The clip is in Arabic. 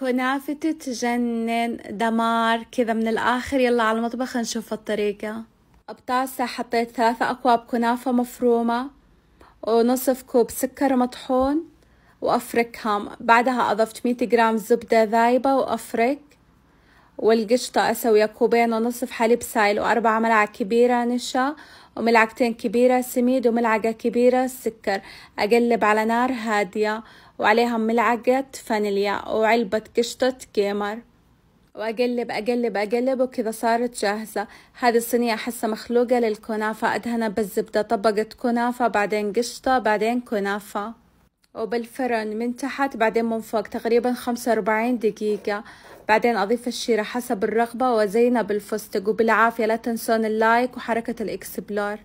كنافة تجنن دمار كذا من الآخر يلا على المطبخ نشوف الطريقة بطاسة حطيت ثلاثة أكواب كنافة مفرومة ونصف كوب سكر مطحون وأفركهم بعدها أضفت مية جرام زبدة ذايبة وأفرك والقشطة أسويها كوبين ونصف حليب سائل وأربع ملعقة كبيرة نشا وملعقتين كبيرة سميد وملعقة كبيرة سكر أقلب على نار هادية وعليها ملعقة فانيليا وعلبة قشطة كيمر واقلب اقلب اقلب وكذا صارت جاهزة هذه الصينية احسها مخلوقة للكنافة ادهنها بالزبدة طبقت كنافة بعدين قشطة بعدين كنافة وبالفرن من تحت بعدين من فوق تقريبا خمسة وأربعين دقيقة بعدين أضيف الشيرة حسب الرغبة وزينة بالفستق وبالعافية لا تنسون اللايك وحركة الإكسبلور